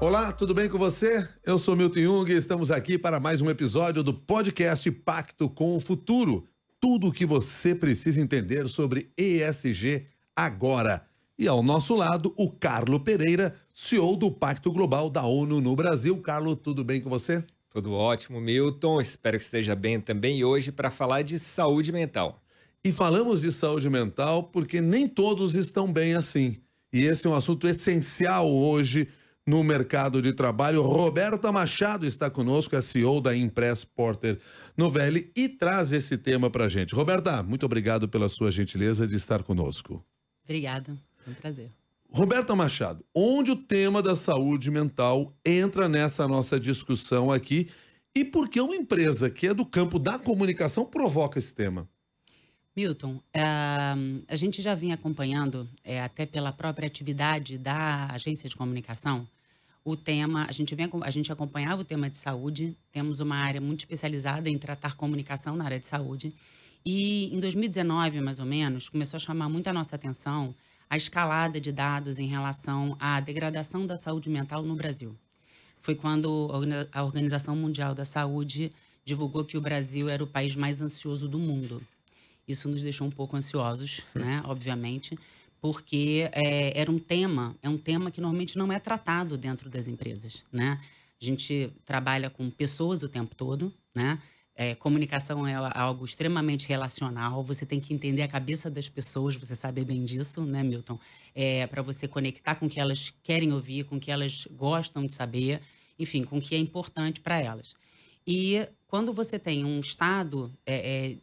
Olá, tudo bem com você? Eu sou Milton Jung e estamos aqui para mais um episódio do podcast Pacto com o Futuro. Tudo o que você precisa entender sobre ESG agora. E ao nosso lado, o Carlo Pereira, CEO do Pacto Global da ONU no Brasil. Carlo, tudo bem com você? Tudo ótimo, Milton. Espero que esteja bem também hoje para falar de saúde mental. E falamos de saúde mental porque nem todos estão bem assim. E esse é um assunto essencial hoje no mercado de trabalho. Roberta Machado está conosco, a é CEO da Impress Porter Novelli, e traz esse tema para a gente. Roberta, muito obrigado pela sua gentileza de estar conosco. Obrigada, é um prazer. Roberta Machado, onde o tema da saúde mental entra nessa nossa discussão aqui e por que uma empresa que é do campo da comunicação provoca esse tema? Milton, a gente já vinha acompanhando, é, até pela própria atividade da agência de comunicação, o tema, a gente, vem, a gente acompanhava o tema de saúde, temos uma área muito especializada em tratar comunicação na área de saúde. E em 2019, mais ou menos, começou a chamar muito a nossa atenção a escalada de dados em relação à degradação da saúde mental no Brasil. Foi quando a Organização Mundial da Saúde divulgou que o Brasil era o país mais ansioso do mundo. Isso nos deixou um pouco ansiosos, hum. né? Obviamente porque é, era um tema, é um tema que normalmente não é tratado dentro das empresas, né? A gente trabalha com pessoas o tempo todo, né? É, comunicação é algo extremamente relacional, você tem que entender a cabeça das pessoas, você sabe bem disso, né, Milton? É, para você conectar com o que elas querem ouvir, com o que elas gostam de saber, enfim, com o que é importante para elas. E quando você tem um estado é, é,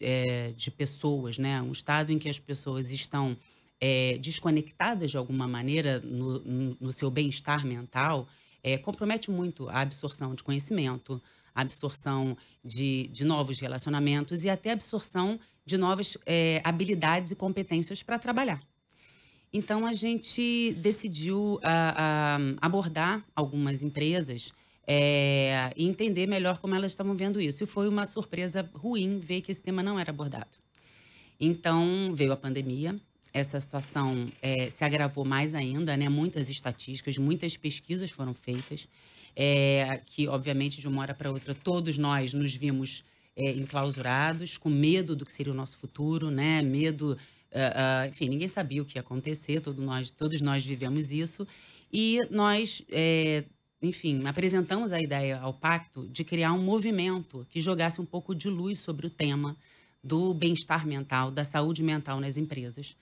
é, de pessoas, né, um estado em que as pessoas estão é, desconectadas de alguma maneira no, no, seu bem-estar mental, é, compromete muito a absorção de conhecimento, a absorção de, de novos relacionamentos e até a absorção de novas é, habilidades e competências para trabalhar. Então, a gente decidiu a, a, abordar algumas empresas é, e entender melhor como elas estavam vendo isso. E foi uma surpresa ruim ver que esse tema não era abordado. Então, veio a pandemia, essa situação é, se agravou mais ainda, né? Muitas estatísticas, muitas pesquisas foram feitas, é, que obviamente de uma hora para outra todos nós nos vimos é, enclausurados, com medo do que seria o nosso futuro, né? Medo, uh, uh, enfim, ninguém sabia o que ia acontecer. Todo nós, todos nós vivemos isso e nós é, enfim, apresentamos a ideia ao pacto de criar um movimento que jogasse um pouco de luz sobre o tema do bem-estar mental, da saúde mental nas empresas.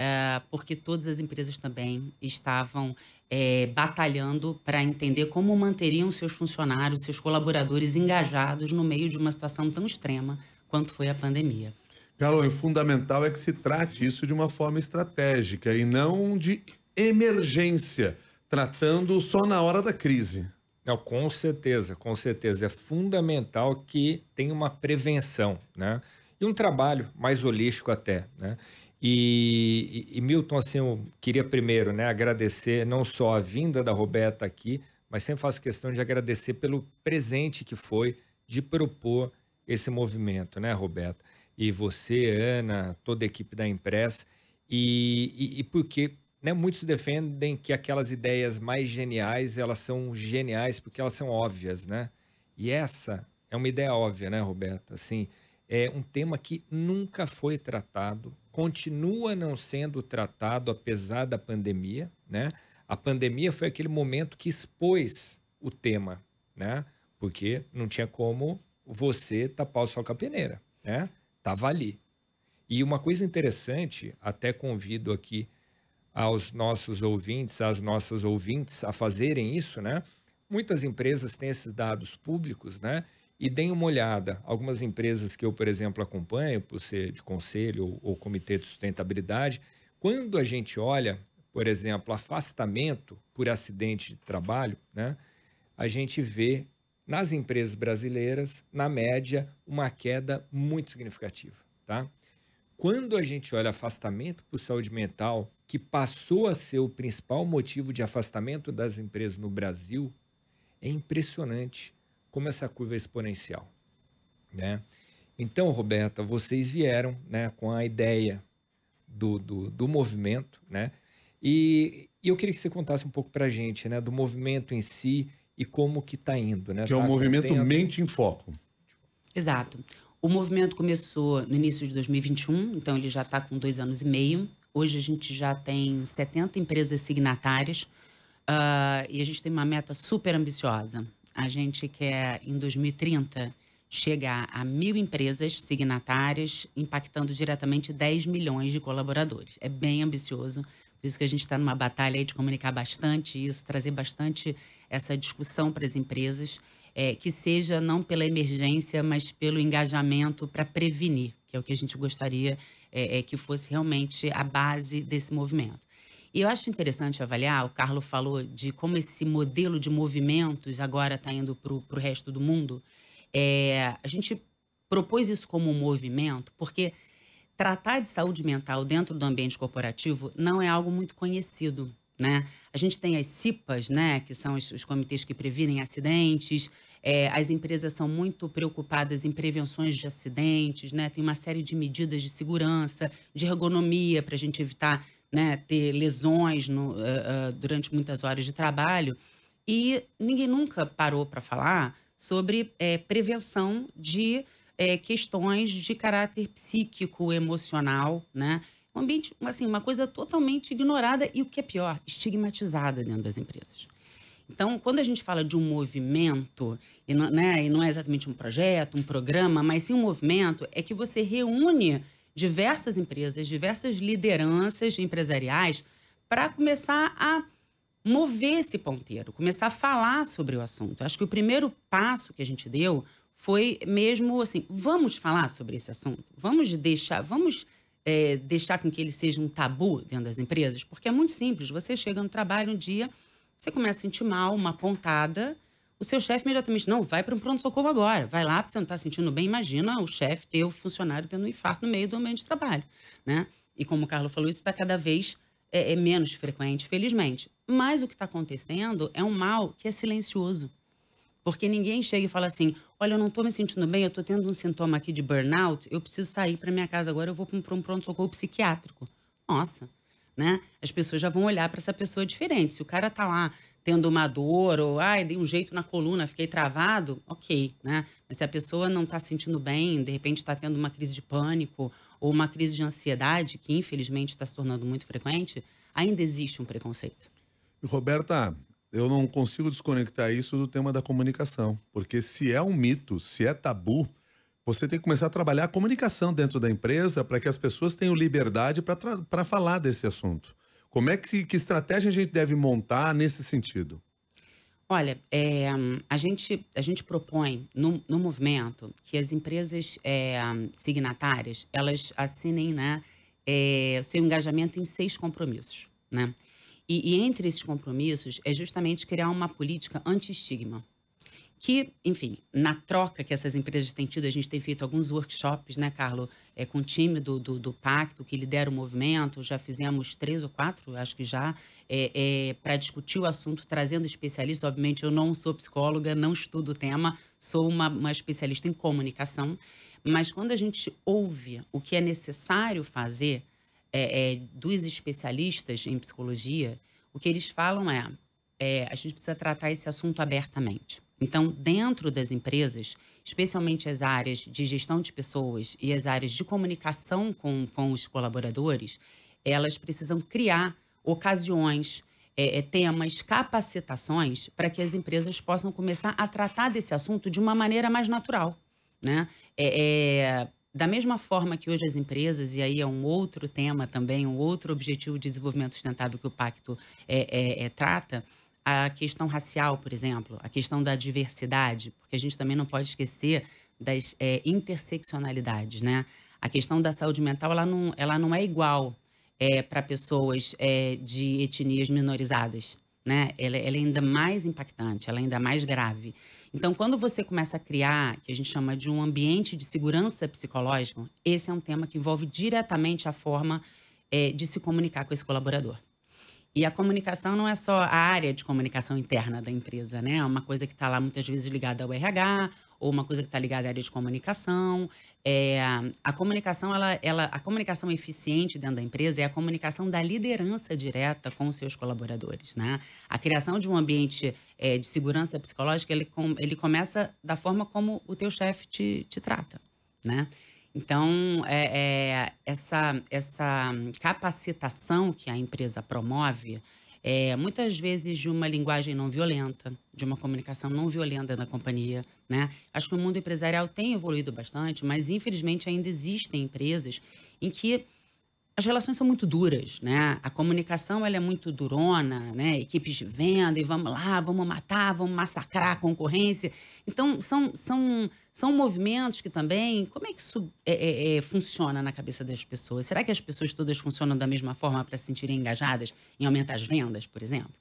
Ah, porque todas as empresas também estavam é, batalhando para entender como manteriam seus funcionários, seus colaboradores engajados no meio de uma situação tão extrema quanto foi a pandemia. Carol, o fundamental é que se trate isso de uma forma estratégica e não de emergência, tratando só na hora da crise. Não, com certeza, com certeza. É fundamental que tenha uma prevenção, né? E um trabalho mais holístico até, né? E, e, Milton, assim, eu queria primeiro né, agradecer não só a vinda da Roberta aqui, mas sempre faço questão de agradecer pelo presente que foi de propor esse movimento, né, Roberta? E você, Ana, toda a equipe da Impress, e, e, e porque né, muitos defendem que aquelas ideias mais geniais, elas são geniais porque elas são óbvias, né? E essa é uma ideia óbvia, né, Roberta? Assim, é um tema que nunca foi tratado continua não sendo tratado apesar da pandemia, né? A pandemia foi aquele momento que expôs o tema, né? Porque não tinha como você tapar o sol com a peneira, né? Tava ali. E uma coisa interessante, até convido aqui aos nossos ouvintes, às nossas ouvintes a fazerem isso, né? Muitas empresas têm esses dados públicos, né? e deem uma olhada. Algumas empresas que eu, por exemplo, acompanho, por ser de conselho ou, ou comitê de sustentabilidade, quando a gente olha, por exemplo, afastamento por acidente de trabalho, né, a gente vê nas empresas brasileiras, na média, uma queda muito significativa. Tá? Quando a gente olha afastamento por saúde mental, que passou a ser o principal motivo de afastamento das empresas no Brasil, é impressionante como essa curva é exponencial, né? Então, Roberta, vocês vieram, né, com a ideia do, do, do movimento, né? E, e, eu queria que você contasse um pouco para a gente, né, do movimento em si e como que está indo, né? Que é tá é o movimento contendo... Mente em Foco. Exato. O movimento começou no início de 2021, então ele já está com dois anos e meio. Hoje a gente já tem 70 empresas signatárias uh, e a gente tem uma meta super ambiciosa. A gente quer, em 2030, chegar a mil empresas signatárias, impactando diretamente 10 milhões de colaboradores. É bem ambicioso, por isso que a gente está numa batalha de comunicar bastante isso, trazer bastante essa discussão para as empresas, é, que seja não pela emergência, mas pelo engajamento para prevenir, que é o que a gente gostaria é, é, que fosse realmente a base desse movimento. E eu acho interessante avaliar, o Carlos falou de como esse modelo de movimentos agora está indo para o resto do mundo. É, a gente propôs isso como um movimento, porque tratar de saúde mental dentro do ambiente corporativo não é algo muito conhecido. Né? A gente tem as CIPAs, né, que são os, os comitês que previnem acidentes. É, as empresas são muito preocupadas em prevenções de acidentes, né? Tem uma série de medidas de segurança, de ergonomia para a gente evitar né, ter lesões no, uh, uh, durante muitas horas de trabalho. E ninguém nunca parou para falar sobre é, prevenção de é, questões de caráter psíquico, emocional, né? Um ambiente, assim, uma coisa totalmente ignorada e o que é pior, estigmatizada dentro das empresas. Então, quando a gente fala de um movimento, e não, né, e não é exatamente um projeto, um programa, mas sim um movimento, é que você reúne diversas empresas, diversas lideranças empresariais para começar a mover esse ponteiro, começar a falar sobre o assunto. acho que o primeiro passo que a gente deu foi mesmo assim, vamos falar sobre esse assunto, vamos deixar, vamos é, deixar com que ele seja um tabu dentro das empresas, porque é muito simples. Você chega no trabalho um dia, você começa a sentir mal, uma pontada, o seu chefe imediatamente, não, vai para um pronto-socorro agora, vai lá, porque você não está sentindo bem, imagina o chefe ter o funcionário tendo um infarto no meio do ambiente de trabalho, né? E como o Carlos falou, isso está cada vez é, é, menos frequente, felizmente. Mas o que está acontecendo é um mal que é silencioso. Porque ninguém chega e fala assim, olha, eu não estou me sentindo bem, eu estou tendo um sintoma aqui de burnout, eu preciso sair para minha casa agora, eu vou para um pronto-socorro psiquiátrico. Nossa, né? As pessoas já vão olhar para essa pessoa diferente. Se o cara está lá tendo uma dor ou ai, dei um jeito na coluna, fiquei travado, ok, né? Mas se a pessoa não está se sentindo bem, de repente está tendo uma crise de pânico ou uma crise de ansiedade, que infelizmente está se tornando muito frequente, ainda existe um preconceito. Roberta, eu não consigo desconectar isso do tema da comunicação, porque se é um mito, se é tabu, você tem que começar a trabalhar a comunicação dentro da empresa para que as pessoas tenham liberdade para falar desse assunto. Como é que, que estratégia a gente deve montar nesse sentido? Olha, é, a, gente, a gente propõe no, no movimento que as empresas é, signatárias elas assinem né, é, seu engajamento em seis compromissos. Né? E, e, entre esses compromissos é justamente criar uma política anti-estigma que, enfim, na troca que essas empresas têm tido, a gente tem feito alguns workshops, né, Carlo, é, com o time do, do, do Pacto, que lidera o movimento, já fizemos três ou quatro, acho que já, é, é, para discutir o assunto, trazendo especialistas. Obviamente, eu não sou psicóloga, não estudo o tema, sou uma, uma especialista em comunicação, mas quando a gente ouve o que é necessário fazer é, é dos especialistas em psicologia, o que eles falam é, é a gente precisa tratar esse assunto abertamente então, dentro das empresas, especialmente as áreas de gestão de pessoas e as áreas de comunicação com, com os colaboradores, elas precisam criar ocasiões, é, é, temas, capacitações para que as empresas possam começar a tratar desse assunto de uma maneira mais natural. Né? É, é, da mesma forma que hoje as empresas, e aí é um outro tema também, um outro objetivo de desenvolvimento sustentável que o Pacto é, é, trata, a questão racial, por exemplo, a questão da diversidade, porque a gente também não pode esquecer das é, interseccionalidades, né? A questão da saúde mental, ela não, ela não é igual é, para pessoas é, de etnias minorizadas, né? Ela, ela, é ainda mais impactante, ela é ainda mais grave. Então, quando você começa a criar, que a gente chama de um ambiente de segurança psicológica, esse é um tema que envolve diretamente a forma é, de se comunicar com esse colaborador. E a comunicação não é só a área de comunicação interna da empresa, né? É uma coisa que está lá muitas vezes ligada ao RH, ou uma coisa que está ligada à área de comunicação. É, a comunicação, ela, ela, a comunicação eficiente dentro da empresa é a comunicação da liderança direta com os seus colaboradores, né? A criação de um ambiente é, de segurança psicológica, ele, com, ele começa da forma como o teu chefe te, te trata, né? Então, é, é, essa, essa capacitação que a empresa promove, é, muitas vezes de uma linguagem não violenta, de uma comunicação não violenta na companhia, né? Acho que o mundo empresarial tem evoluído bastante, mas infelizmente ainda existem empresas em que as relações são muito duras, né? A comunicação ela é muito durona, né? Equipes de venda e vamos lá, vamos matar, vamos massacrar a concorrência. Então são são são movimentos que também como é que isso é, é, é funciona na cabeça das pessoas? Será que as pessoas todas funcionam da mesma forma para se sentirem engajadas em aumentar as vendas, por exemplo?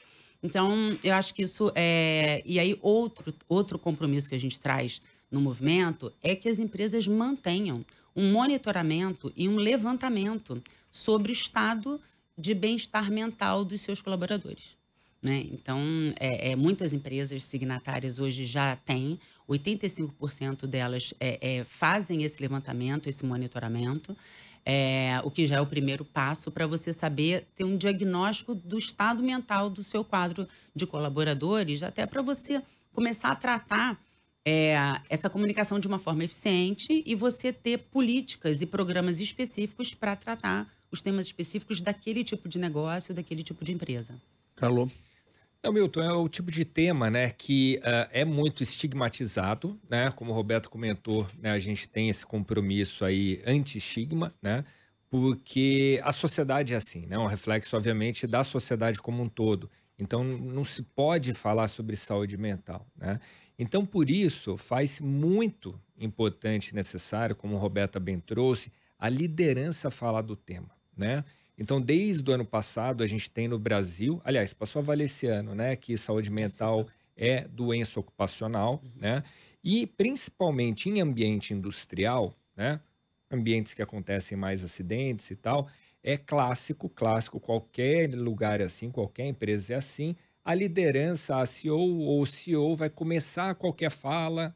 Então eu acho que isso é e aí outro outro compromisso que a gente traz no movimento é que as empresas mantenham um monitoramento e um levantamento sobre o estado de bem-estar mental dos seus colaboradores. Né? Então, é, é, muitas empresas signatárias hoje já têm, 85% delas é, é, fazem esse levantamento, esse monitoramento, é, o que já é o primeiro passo para você saber ter um diagnóstico do estado mental do seu quadro de colaboradores, até para você começar a tratar é, essa comunicação de uma forma eficiente e você ter políticas e programas específicos para tratar os temas específicos daquele tipo de negócio, daquele tipo de empresa. Alô? Então, Milton, é o tipo de tema né, que uh, é muito estigmatizado, né? Como o Roberto comentou, né, a gente tem esse compromisso aí anti-estigma, né? Porque a sociedade é assim, né? É um reflexo, obviamente, da sociedade como um todo. Então, não se pode falar sobre saúde mental, né? Então, por isso, faz muito importante e necessário, como o Roberta bem trouxe, a liderança falar do tema né? Então, desde o ano passado, a gente tem no Brasil, aliás, passou a valer esse ano, né? Que saúde mental né? é doença ocupacional, uhum. né? E principalmente em ambiente industrial, né? Ambientes que acontecem mais acidentes e tal, é clássico, clássico, qualquer lugar é assim, qualquer empresa é assim. A liderança, a CEO ou CEO vai começar qualquer fala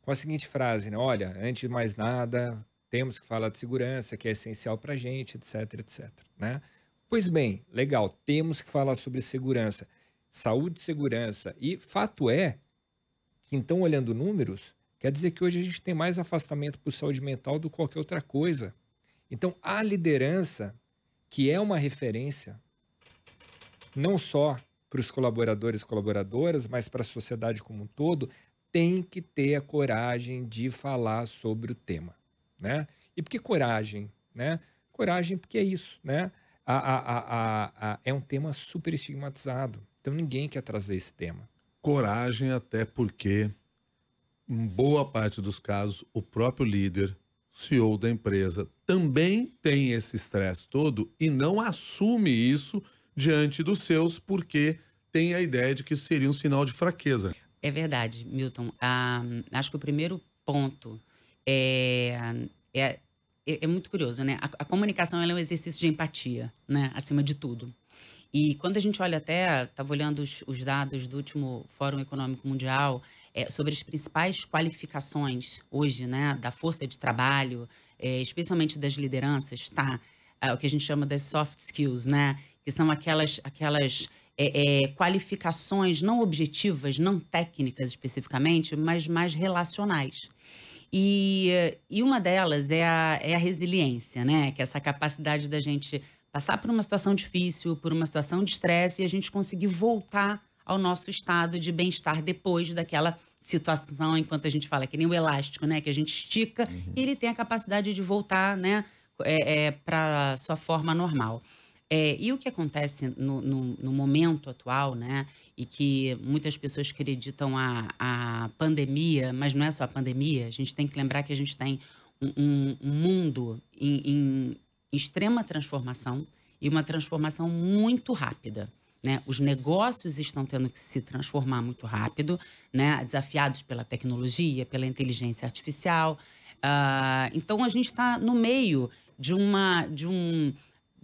com a seguinte frase, né? Olha, antes de mais nada, temos que falar de segurança, que é essencial para a gente, etc, etc. Né? Pois bem, legal, temos que falar sobre segurança, saúde e segurança. E fato é que, então, olhando números, quer dizer que hoje a gente tem mais afastamento por saúde mental do que qualquer outra coisa. Então, a liderança, que é uma referência, não só para os colaboradores e colaboradoras, mas para a sociedade como um todo, tem que ter a coragem de falar sobre o tema né? E por que coragem, né? Coragem porque é isso, né? A, a, a, é um tema super estigmatizado. Então ninguém quer trazer esse tema. Coragem até porque, em boa parte dos casos, o próprio líder, CEO da empresa, também tem esse estresse todo e não assume isso diante dos seus porque tem a ideia de que isso seria um sinal de fraqueza. É verdade, Milton. Ah, acho que o primeiro ponto é, é, é, é muito curioso, né? A, a comunicação é um exercício de empatia, né? Acima de tudo. E quando a gente olha até, estava olhando os, os, dados do último Fórum Econômico Mundial é, sobre as principais qualificações hoje, né, da força de trabalho, é, especialmente das lideranças, tá? É, o que a gente chama das soft skills, né, que são aquelas, aquelas é, é, qualificações não objetivas, não técnicas especificamente, mas mais relacionais. E, e uma delas é a, é a resiliência, né? Que é essa capacidade da gente passar por uma situação difícil, por uma situação de estresse e a gente conseguir voltar ao nosso estado de bem-estar depois daquela situação, enquanto a gente fala que nem o elástico, né? Que a gente estica uhum. e ele tem a capacidade de voltar, né? É, é, para sua forma normal. É, e o que acontece no, no, no, momento atual, né? E que muitas pessoas acreditam a, a pandemia, mas não é só a pandemia. A gente tem que lembrar que a gente tem um, um mundo em, em extrema transformação e uma transformação muito rápida. Né? Os negócios estão tendo que se transformar muito rápido, né? desafiados pela tecnologia, pela inteligência artificial. Uh, então, a gente está no meio de, uma, de um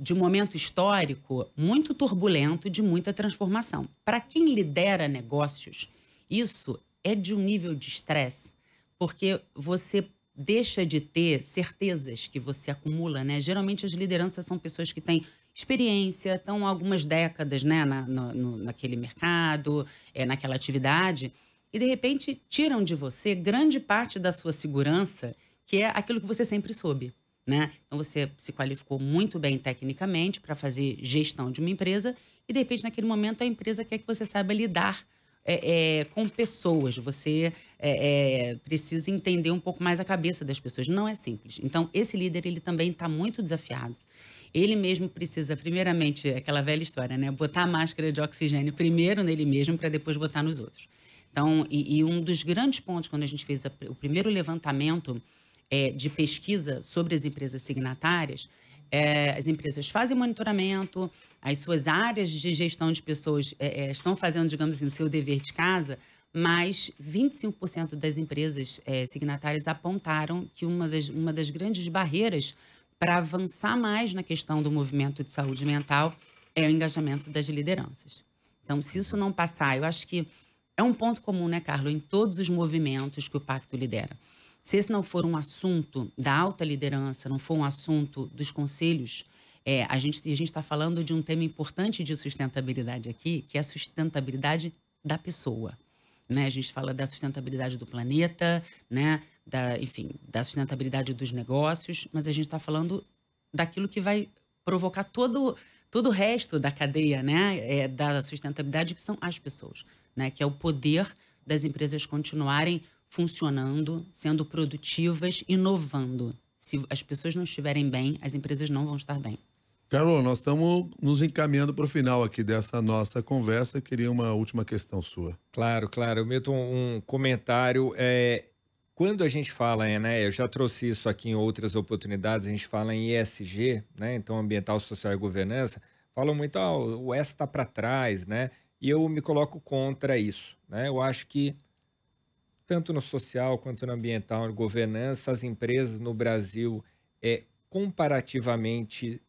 de um momento histórico muito turbulento, de muita transformação. Para quem lidera negócios, isso é de um nível de estresse, porque você deixa de ter certezas que você acumula, né? Geralmente as lideranças são pessoas que têm experiência, estão algumas décadas, né, na, no, naquele mercado, é, naquela atividade, e de repente tiram de você grande parte da sua segurança, que é aquilo que você sempre soube. Né? Então você se qualificou muito bem tecnicamente para fazer gestão de uma empresa e de repente naquele momento a empresa quer que você saiba lidar é, é, com pessoas. Você é, é precisa entender um pouco mais a cabeça das pessoas. Não é simples. Então esse líder ele também está muito desafiado. Ele mesmo precisa, primeiramente, aquela velha história, né? Botar a máscara de oxigênio primeiro nele mesmo para depois botar nos outros. Então, e, e um dos grandes pontos quando a gente fez a, o primeiro levantamento é, de pesquisa sobre as empresas signatárias, é, as empresas fazem monitoramento, as suas áreas de gestão de pessoas é, é estão fazendo, digamos assim, o seu dever de casa, mas 25% das empresas é, signatárias apontaram que uma das, uma das grandes barreiras para avançar mais na questão do movimento de saúde mental é o engajamento das lideranças. Então, se isso não passar, eu acho que é um ponto comum, né, Carlos, em todos os movimentos que o Pacto lidera. Se esse não for um assunto da alta liderança, não for um assunto dos conselhos, é, a gente a está falando de um tema importante de sustentabilidade aqui, que é a sustentabilidade da pessoa. Né? A gente fala da sustentabilidade do planeta, né? da, enfim, da sustentabilidade dos negócios, mas a gente está falando daquilo que vai provocar todo, todo o resto da cadeia né? É, da sustentabilidade, que são as pessoas, né? que é o poder das empresas continuarem funcionando, sendo produtivas, inovando. Se as pessoas não estiverem bem, as empresas não vão estar bem. Carol, nós estamos nos encaminhando para o final aqui dessa nossa conversa. Eu queria uma última questão sua. Claro, claro. Eu meto um comentário. É, quando a gente fala, né, eu já trouxe isso aqui em outras oportunidades, a gente fala em ESG, né, então ambiental, social e governança, falam muito, ah, o S está para trás, né, e eu me coloco contra isso, né, eu acho que tanto no social quanto no ambiental, na governança, as empresas no Brasil é comparativamente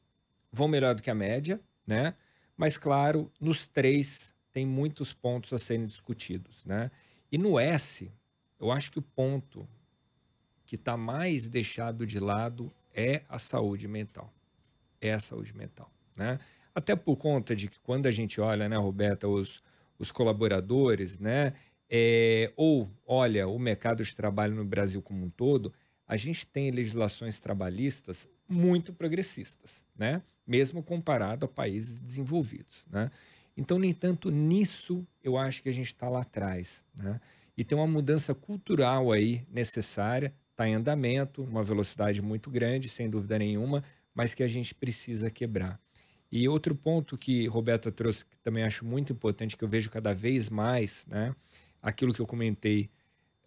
vão melhor do que a média, né? Mas claro, nos três tem muitos pontos a serem discutidos, né? E no S, eu acho que o ponto que está mais deixado de lado é a saúde mental. É a saúde mental, né? Até por conta de que quando a gente olha, né, Roberta, os, os colaboradores, né? É, ou, olha, o mercado de trabalho no Brasil como um todo, a gente tem legislações trabalhistas muito progressistas, né? mesmo comparado a países desenvolvidos. Né? Então, no entanto, nisso eu acho que a gente está lá atrás. Né? E tem uma mudança cultural aí necessária, está em andamento, uma velocidade muito grande, sem dúvida nenhuma, mas que a gente precisa quebrar. E outro ponto que Roberta trouxe, que também acho muito importante, que eu vejo cada vez mais, né? aquilo que eu comentei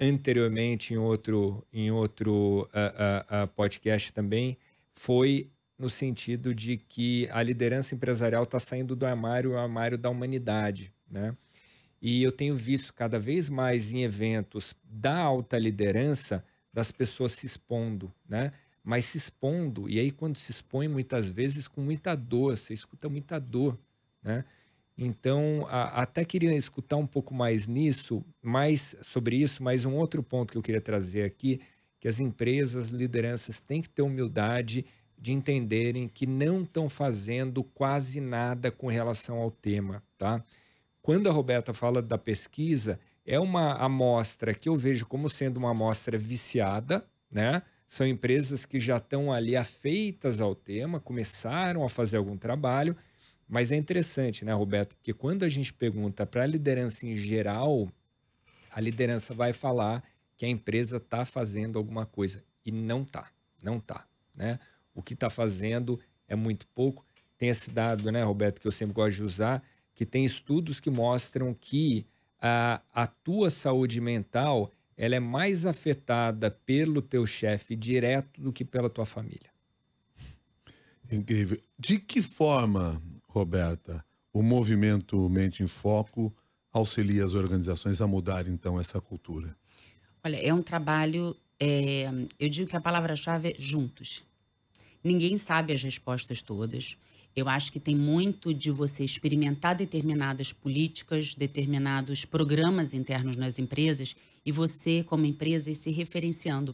anteriormente em outro, em outro uh, uh, podcast também, foi no sentido de que a liderança empresarial está saindo do armário ao armário da humanidade, né? E eu tenho visto cada vez mais em eventos da alta liderança das pessoas se expondo, né? Mas se expondo, e aí quando se expõe, muitas vezes com muita dor, você escuta muita dor, né? Então, a, até queria escutar um pouco mais nisso, mais sobre isso, mas um outro ponto que eu queria trazer aqui, que as empresas, lideranças têm que ter humildade de entenderem que não estão fazendo quase nada com relação ao tema, tá? Quando a Roberta fala da pesquisa, é uma amostra que eu vejo como sendo uma amostra viciada, né? São empresas que já estão ali afeitas ao tema, começaram a fazer algum trabalho, mas é interessante, né, Roberto? Porque quando a gente pergunta para a liderança em geral, a liderança vai falar que a empresa está fazendo alguma coisa. E não está. Não está. Né? O que está fazendo é muito pouco. Tem esse dado, né, Roberto, que eu sempre gosto de usar, que tem estudos que mostram que a, a tua saúde mental ela é mais afetada pelo teu chefe direto do que pela tua família. Incrível. De que forma Roberta, o movimento Mente em Foco auxilia as organizações a mudar então essa cultura? Olha, é um trabalho, é, eu digo que a palavra-chave é juntos. Ninguém sabe as respostas todas. Eu acho que tem muito de você experimentar determinadas políticas, determinados programas internos nas empresas e você, como empresa, ir se referenciando.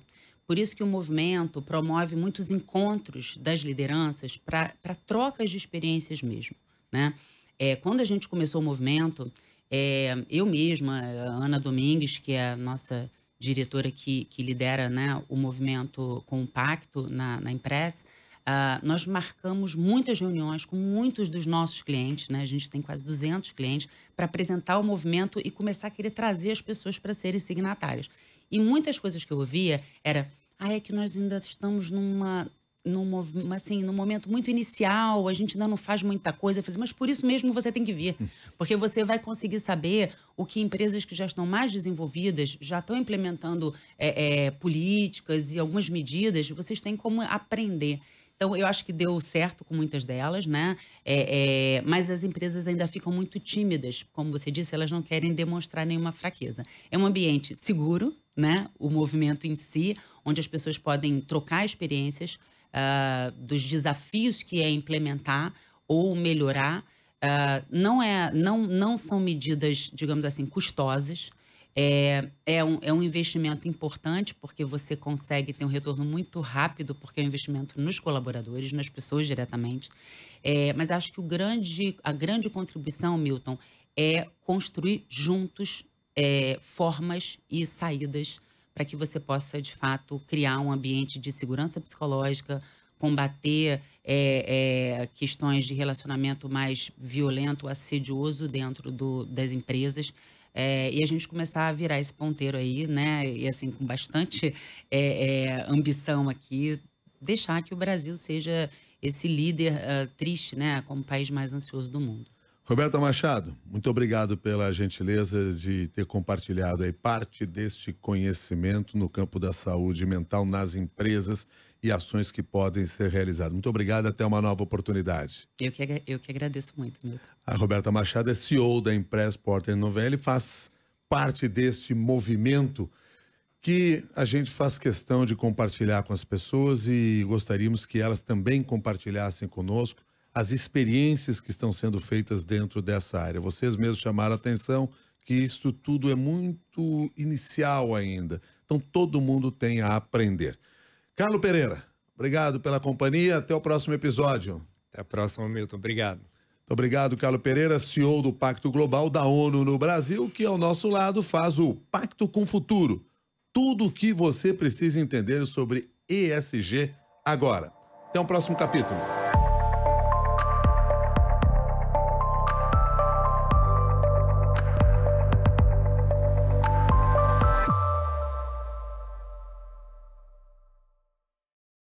Por isso que o movimento promove muitos encontros das lideranças para trocas de experiências mesmo. Né? É, quando a gente começou o movimento, é, eu mesma, a Ana Domingues, que é a nossa diretora que, que lidera né, o movimento com o pacto na, na Impress, uh, nós marcamos muitas reuniões com muitos dos nossos clientes, né? a gente tem quase 200 clientes, para apresentar o movimento e começar a querer trazer as pessoas para serem signatárias. E muitas coisas que eu ouvia era, ah, é que nós ainda estamos numa num, assim, num momento muito inicial, a gente ainda não faz muita coisa. mas por isso mesmo você tem que vir, hum. porque você vai conseguir saber o que empresas que já estão mais desenvolvidas, já estão implementando é, é, políticas e algumas medidas, vocês têm como aprender. Então, eu acho que deu certo com muitas delas, né? É, é, mas as empresas ainda ficam muito tímidas, como você disse, elas não querem demonstrar nenhuma fraqueza. É um ambiente seguro, né? O movimento em si, onde as pessoas podem trocar experiências uh, dos desafios que é implementar ou melhorar. Uh, não, é, não, não são medidas, digamos assim, custosas. É, é, um, é um investimento importante porque você consegue ter um retorno muito rápido, porque é um investimento nos colaboradores, nas pessoas diretamente. É, mas acho que o grande, a grande contribuição, Milton, é construir juntos é, formas e saídas para que você possa, de fato, criar um ambiente de segurança psicológica, combater é, é, questões de relacionamento mais violento, assedioso dentro do, das empresas. É, e a gente começar a virar esse ponteiro aí, né? E assim, com bastante é, é, ambição aqui, deixar que o Brasil seja esse líder uh, triste, né? Como o país mais ansioso do mundo. Roberta Machado, muito obrigado pela gentileza de ter compartilhado aí parte deste conhecimento no campo da saúde mental nas empresas e ações que podem ser realizadas. Muito obrigado, até uma nova oportunidade. Eu que, eu que agradeço muito, meu. A Roberta Machado é CEO da Impress Porter Novelli, e faz parte deste movimento que a gente faz questão de compartilhar com as pessoas e gostaríamos que elas também compartilhassem conosco as experiências que estão sendo feitas dentro dessa área. Vocês mesmos chamaram a atenção que isso tudo é muito inicial ainda. Então todo mundo tem a aprender. Carlo Pereira, obrigado pela companhia. Até o próximo episódio. Até a próxima, Milton. Obrigado. Obrigado, Carlo Pereira, CEO do Pacto Global da ONU no Brasil, que ao nosso lado faz o Pacto com o Futuro. Tudo o que você precisa entender sobre ESG agora. Até o um próximo capítulo.